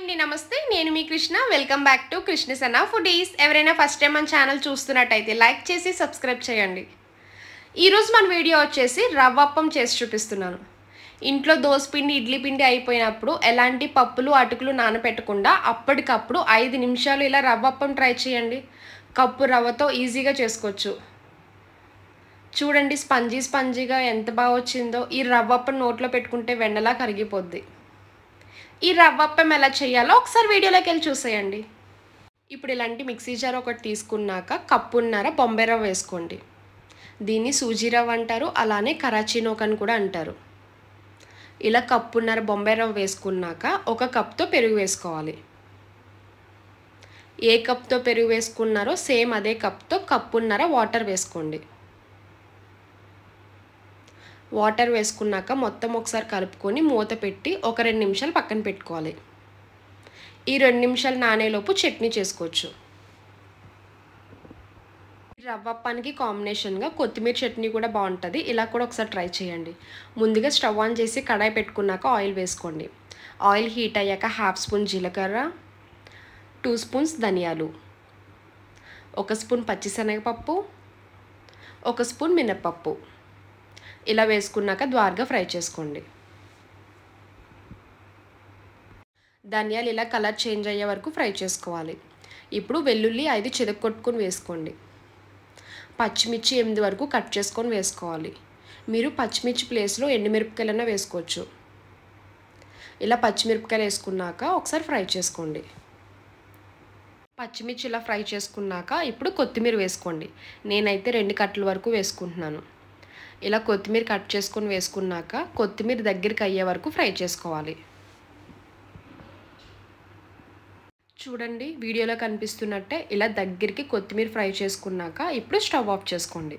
అండి నమస్తే నేను మీ Krishna welcome back to Krishna సన్నా ఫుడీస్ ఎవరైనా ఫస్ట్ టైం మన ఛానల్ చూస్తున్నట్టయితే లైక్ చేసి సబ్స్క్రైబ్ చేయండి ఈరోజు మన వీడియో వచ్చేసి రవ్వప్పం చేసి చూపిస్తున్నాను ఇంట్లో పిండి ఇడ్లీ పిండి అయిపోయినప్పుడు ఎలాంటి పప్పులు అటుకులు నానపెట్టకుండా అప్పటికప్పుడు ఐదు నిమిషాలు ఇలా రవ్వప్పం ట్రై చేయండి కప్పు రవ్వతో ఈజీగా చేసుకోవచ్చు చూడండి స్పంజీ స్పంజీగా ఎంత బాగా వచ్చిందో ఈ రవ్వప్పం నోట్లో పెట్టుకుంటే వెన్నలా కరిగిపోద్ది ఈ రవ్వప్పం ఎలా చేయాలో ఒకసారి వీడియోలోకి వెళ్ళి చూసేయండి ఇప్పుడు ఇలాంటి మిక్సీ జార్ ఒకటి తీసుకున్నాక కప్పున్నర బొంబాయి రవ్వ వేసుకోండి దీన్ని సూజీ రవ్వ అంటారు అలానే కరాచీ అని కూడా అంటారు ఇలా కప్పున్నర బొంబే రవ్వ వేసుకున్నాక ఒక కప్తో పెరుగు వేసుకోవాలి ఏ కప్తో పెరుగు వేసుకున్నారో సేమ్ అదే కప్తో కప్పున్నర వాటర్ వేసుకోండి వాటర్ వేసుకున్నాక మొత్తం ఒకసారి కలుపుకొని మూత పెట్టి ఒక రెండు నిమిషాలు పక్కన పెట్టుకోవాలి ఈ రెండు నిమిషాలు నానేలోపు చట్నీ చేసుకోవచ్చు రవ్వప్పానికి కాంబినేషన్గా కొత్తిమీర చట్నీ కూడా బాగుంటుంది ఇలా కూడా ఒకసారి ట్రై చేయండి ముందుగా స్టవ్ ఆన్ చేసి కడాయి పెట్టుకున్నాక ఆయిల్ వేసుకోండి ఆయిల్ హీట్ అయ్యాక హాఫ్ స్పూన్ జీలకర్ర టూ స్పూన్స్ ధనియాలు ఒక స్పూన్ పచ్చిశనగపప్పు ఒక స్పూన్ మినప్పప్పు ఇలా వేసుకున్నాక ద్వారగా ఫ్రై చేసుకోండి ధనియాలు ఇలా కలర్ చేంజ్ అయ్యే వరకు ఫ్రై చేసుకోవాలి ఇప్పుడు వెల్లుల్లి ఐదు కొట్టుకొని వేసుకోండి పచ్చిమిర్చి ఎనిమిది వరకు కట్ చేసుకొని వేసుకోవాలి మీరు పచ్చిమిర్చి ప్లేస్లో ఎండుమిరపకాయలన్నా వేసుకోవచ్చు ఇలా పచ్చిమిరపకాయలు వేసుకున్నాక ఒకసారి ఫ్రై చేసుకోండి పచ్చిమిర్చి ఇలా ఫ్రై చేసుకున్నాక ఇప్పుడు కొత్తిమీర వేసుకోండి నేనైతే రెండు కట్టల వరకు వేసుకుంటున్నాను ఇలా కొత్తిమీర కట్ చేసుకొని వేసుకున్నాక కొత్తిమీర దగ్గరికి అయ్యే వరకు ఫ్రై చేసుకోవాలి చూడండి వీడియోలో కనిపిస్తున్నట్టే ఇలా దగ్గరికి కొత్తిమీర ఫ్రై చేసుకున్నాక ఇప్పుడు స్టవ్ ఆఫ్ చేసుకోండి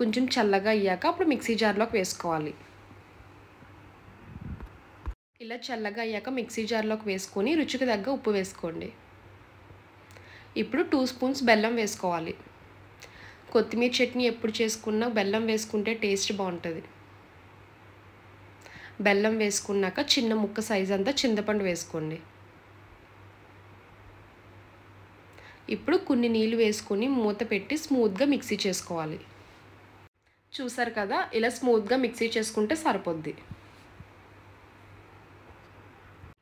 కొంచెం చల్లగా అయ్యాక అప్పుడు మిక్సీ జార్లోకి వేసుకోవాలి ఇలా చల్లగా అయ్యాక మిక్సీ జార్లోకి వేసుకొని రుచికి తగ్గ ఉప్పు వేసుకోండి ఇప్పుడు టూ స్పూన్స్ బెల్లం వేసుకోవాలి కొత్తిమీర చట్నీ ఎప్పుడు చేసుకున్నా బెల్లం వేసుకుంటే టేస్ట్ బాగుంటుంది బెల్లం వేసుకున్నాక చిన్న ముక్క సైజ్ అంతా చింతపండు వేసుకోండి ఇప్పుడు కొన్ని నీళ్ళు వేసుకొని మూత పెట్టి స్మూత్గా మిక్సీ చేసుకోవాలి చూసారు కదా ఇలా స్మూత్గా మిక్సీ చేసుకుంటే సరిపోద్ది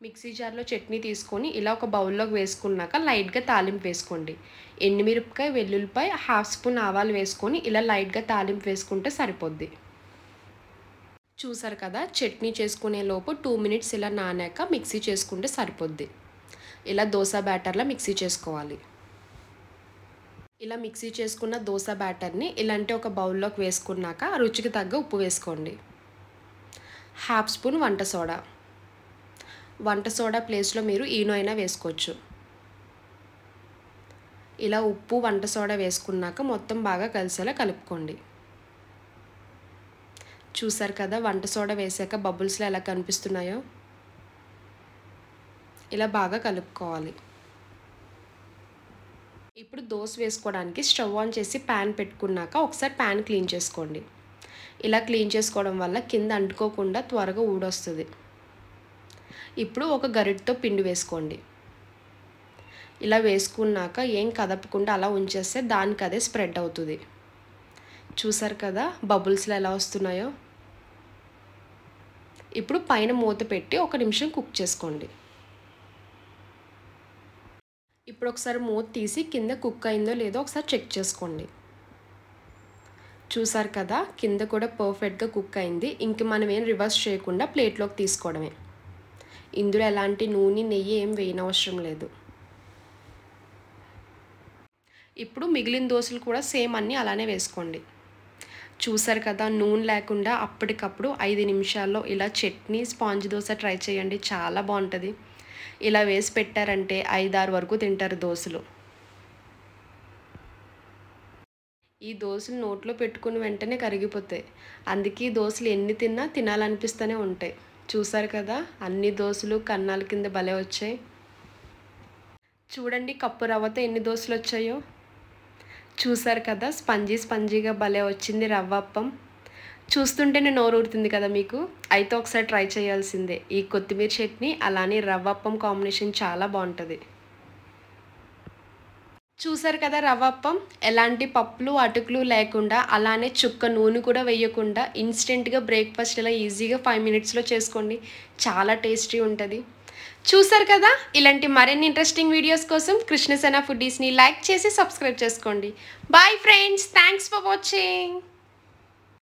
మిక్సీ జార్లో చట్నీ తీసుకొని ఇలా ఒక బౌల్లోకి వేసుకున్నాక లైట్గా తాలింపు వేసుకోండి ఎండుమిరపకాయ వెల్లుల్లిపాయ హాఫ్ స్పూన్ ఆవాలు వేసుకొని ఇలా లైట్గా తాలింపు వేసుకుంటే సరిపోద్ది చూసారు కదా చట్నీ చేసుకునే లోపు టూ మినిట్స్ ఇలా నానాక మిక్సీ చేసుకుంటే సరిపోద్ది ఇలా దోశ బ్యాటర్లో మిక్సీ చేసుకోవాలి ఇలా మిక్సీ చేసుకున్న దోశ బ్యాటర్ని ఇలాంటి ఒక బౌల్లోకి వేసుకున్నాక రుచికి తగ్గ ఉప్పు వేసుకోండి హాఫ్ స్పూన్ వంట సోడా వంట సోడా ప్లేస్లో మీరు ఈనో అయినా వేసుకోవచ్చు ఇలా ఉప్పు వంట సోడా వేసుకున్నాక మొత్తం బాగా కలిసేలా కలుపుకోండి చూసారు కదా వంట సోడా వేసాక బబుల్స్లో ఎలా కనిపిస్తున్నాయో ఇలా బాగా కలుపుకోవాలి ఇప్పుడు దోశ వేసుకోవడానికి స్టవ్ ఆన్ చేసి ప్యాన్ పెట్టుకున్నాక ఒకసారి ప్యాన్ క్లీన్ చేసుకోండి ఇలా క్లీన్ చేసుకోవడం వల్ల కింద అంటుకోకుండా త్వరగా ఊడొస్తుంది ఇప్పుడు ఒక గరిటతో పిండి వేసుకోండి ఇలా వేసుకున్నాక ఏం కదపకుండా అలా ఉంచేస్తే దానికి అదే స్ప్రెడ్ అవుతుంది చూసారు కదా బబుల్స్లో ఎలా వస్తున్నాయో ఇప్పుడు పైన మూత పెట్టి ఒక నిమిషం కుక్ చేసుకోండి ఇప్పుడు ఒకసారి మూత తీసి కింద కుక్ అయిందో లేదో ఒకసారి చెక్ చేసుకోండి చూసారు కదా కింద కూడా పర్ఫెక్ట్గా కుక్ అయింది ఇంక మనం ఏం రివర్స్ చేయకుండా ప్లేట్లోకి తీసుకోవడమే ఇందులో ఎలాంటి నూనె నెయ్యి ఏం వేయనవసరం లేదు ఇప్పుడు మిగిలిన దోశలు కూడా సేమ్ అన్నీ అలానే వేసుకోండి చూసారు కదా నూనె లేకుండా అప్పటికప్పుడు ఐదు నిమిషాల్లో ఇలా చట్నీ స్పాంజ్ దోశ ట్రై చేయండి చాలా బాగుంటుంది ఇలా వేసి పెట్టారంటే ఐదారు వరకు తింటారు దోశలు ఈ దోశలు నోట్లో పెట్టుకుని వెంటనే కరిగిపోతాయి అందుకే దోశలు ఎన్ని తిన్నా తినాలనిపిస్తూనే ఉంటాయి చూసారు కదా అన్ని దోశలు కన్నాల కింద భలే వచ్చాయి చూడండి కప్పు రవ్వతో ఎన్ని దోశలు వచ్చాయో చూసారు కదా స్పంజీ స్పంజీగా భలే వచ్చింది రవ్వ అప్పం చూస్తుంటేనే నోరు ఊరుతుంది కదా మీకు అయితే ఒకసారి ట్రై చేయాల్సిందే ఈ కొత్తిమీర చట్నీ అలానే రవ్వ అప్పం కాంబినేషన్ చాలా బాగుంటుంది చూసారు కదా రవ్వప్పం ఎలాంటి పప్పులు అటుకులు లేకుండా అలానే చుక్క నూనె కూడా వేయకుండా ఇన్స్టెంట్గా బ్రేక్ఫాస్ట్ ఇలా ఈజీగా ఫైవ్ మినిట్స్లో చేసుకోండి చాలా టేస్టీ ఉంటుంది చూసారు కదా ఇలాంటి మరిన్ని ఇంట్రెస్టింగ్ వీడియోస్ కోసం కృష్ణసేన ఫుడ్డీస్ని లైక్ చేసి సబ్స్క్రైబ్ చేసుకోండి bye friends thanks for watching